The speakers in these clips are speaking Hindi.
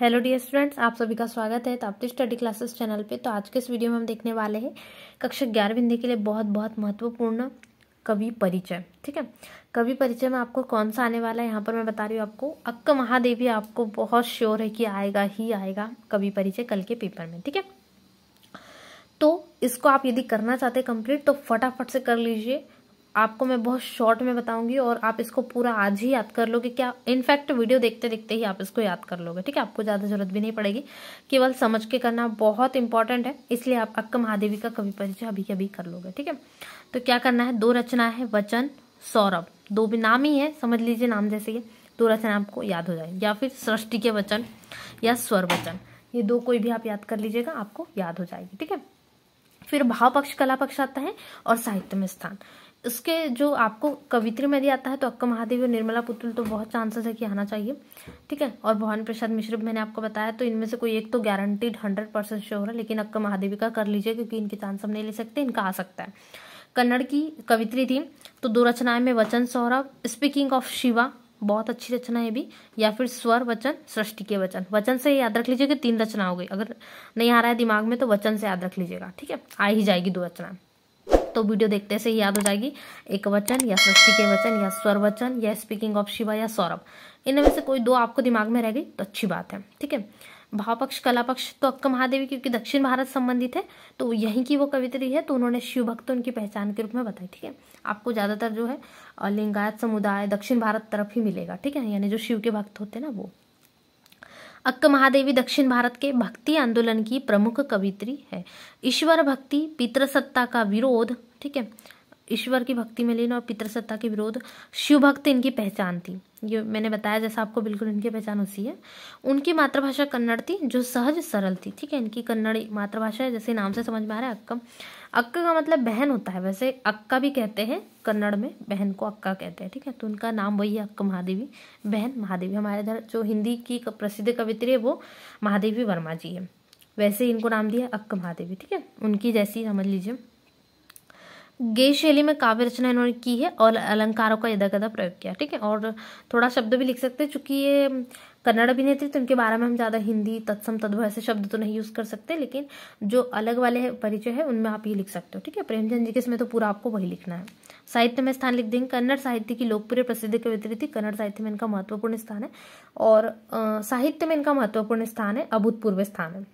हेलो डियर स्टूडेंट्स आप सभी का स्वागत है ताप्ती स्टडी क्लासेस चैनल पे तो आज के इस वीडियो में हम देखने वाले हैं कक्षा ग्यारह बिंदी के लिए बहुत बहुत महत्वपूर्ण कवि परिचय ठीक है कवि परिचय में आपको कौन सा आने वाला है यहाँ पर मैं बता रही हूँ आपको अक्क महादेवी आपको बहुत श्योर है कि आएगा ही आएगा कवि परिचय कल के पेपर में ठीक है तो इसको आप यदि करना चाहते कंप्लीट तो फटाफट से कर लीजिए आपको मैं बहुत शॉर्ट में बताऊंगी और आप इसको पूरा आज ही याद कर लोगे क्या इनफैक्ट वीडियो देखते देखते ही आप इसको याद कर लोगे ठीक है आपको ज़्यादा ज़रूरत भी नहीं पड़ेगी केवल समझ के करना बहुत इंपॉर्टेंट है इसलिए आप अक्का महादेवी का कवि परिचय अभी अभी कर लोगे ठीक है तो क्या करना है दो रचना है वचन सौरभ दो भी नाम ही है समझ लीजिए नाम जैसे ये दो रचना आपको याद हो जाए या फिर सृष्टि के वचन या स्वर वचन ये दो कोई भी आप याद कर लीजिएगा आपको याद हो जाएगी ठीक है फिर भाव पक्ष कला पक्ष आता है और साहित्य में स्थान इसके जो आपको कवित्री में यदि आता है तो अक्का महादेवी और निर्मला पुतुल तो बहुत चांसेस है कि आना चाहिए ठीक है और भवन प्रसाद मिश्र मैंने आपको बताया तो इनमें से कोई एक तो गारंटीड हंड्रेड परसेंट श्योर है लेकिन अक्का महादेवी का कर लीजिए क्योंकि इनके चांस हम नहीं ले सकते इनका आ सकता है कन्नड़ की कवित्री थी तो दो रचनाएं में वचन सौरभ स्पीकिंग ऑफ शिवा बहुत अच्छी रचना है भी या फिर स्वर वचन सृष्टि के वचन वचन से याद रख लीजिए कि तीन रचना हो गई अगर नहीं आ रहा है दिमाग में तो वचन से याद रख लीजिएगा ठीक है आ ही जाएगी दो रचना तो वीडियो देखते से याद हो जाएगी एक वचन या सृष्टि के वचन या स्वर वचन या स्पीकिंग ऑफ शिवा या सौरभ इनमें से कोई दो आपको दिमाग में रह गई तो अच्छी बात है ठीक है भावपक्ष पक्ष कला पक्ष तो अक्का महादेवी क्योंकि दक्षिण भारत संबंधित है तो यहीं की वो कवित्री है तो उन्होंने शिव भक्त उनकी पहचान के रूप में बताई ठीक है आपको ज़्यादातर जो है लिंगायत समुदाय दक्षिण भारत तरफ ही मिलेगा ठीक है यानी जो शिव के भक्त होते हैं ना वो अक्क महादेवी दक्षिण भारत के भक्ति आंदोलन की प्रमुख कवित्री है ईश्वर भक्ति पितृसत्ता का विरोध ठीक है ईश्वर की भक्ति में लीन और पितृसत्ता के विरोध शिव भक्त इनकी पहचान थी ये मैंने बताया जैसा आपको बिल्कुल इनकी पहचान उसी है उनकी मातृभाषा कन्नड़ थी जो सहज सरल थी ठीक है इनकी कन्नड़ मातृभाषा है जैसे नाम से समझ में आ रहा है अक्का अक्का का मतलब बहन होता है वैसे अक्का भी कहते हैं कन्नड़ में बहन को अक्का कहते हैं ठीक है तो उनका नाम वही है अक्का महादेवी बहन महादेवी हमारे इधर जो हिंदी की प्रसिद्ध कवित्री है वो महादेवी वर्मा जी है वैसे इनको नाम दिया अक्का महादेवी ठीक है उनकी जैसी समझ लीजिए गे शैली में काव्य रचना इन्होंने की है और अलंकारों का यदा कदा प्रयोग किया ठीक है और थोड़ा शब्द भी लिख सकते हैं चूंकि ये कन्नड़ अभिनेत्री तो इनके बारे में हम ज़्यादा हिंदी तत्सम तद्भव ऐसे शब्द तो नहीं यूज़ कर सकते लेकिन जो अलग वाले परिचय है उनमें आप ये लिख सकते हो ठीक है प्रेमचंद जी के इसमें तो पूरा आपको वही लिखना है साहित्य में स्थान लिख देंगे कन्नड़ साहित्य की लोकप्रिय प्रसिद्ध कवित्री थी कन्नड़ साहित्य में इनका महत्वपूर्ण स्थान है और साहित्य में इनका महत्वपूर्ण स्थान है अभूतपूर्व स्थान है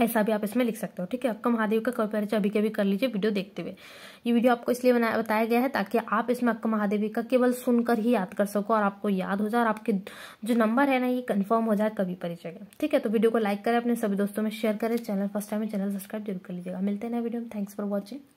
ऐसा भी आप इसमें लिख सकते हो ठीक है आपका महादेव का परिचय अभी कभी कर लीजिए वीडियो देखते हुए ये वीडियो आपको इसलिए बनाया बताया गया है ताकि आप इसमें आपका महादेव का केवल सुनकर ही याद कर सको और आपको याद हो जाए और आपके जो नंबर है ना ये कंफर्म हो जाए कभी परिचय का ठीक है तो वीडियो को लाइक करें अपने सभी दोस्तों में शेयर करें channel first time channel subscribe जरूर कर लीजिएगा मिलते हैं वीडियो में थैंक्स फॉर वॉचिंग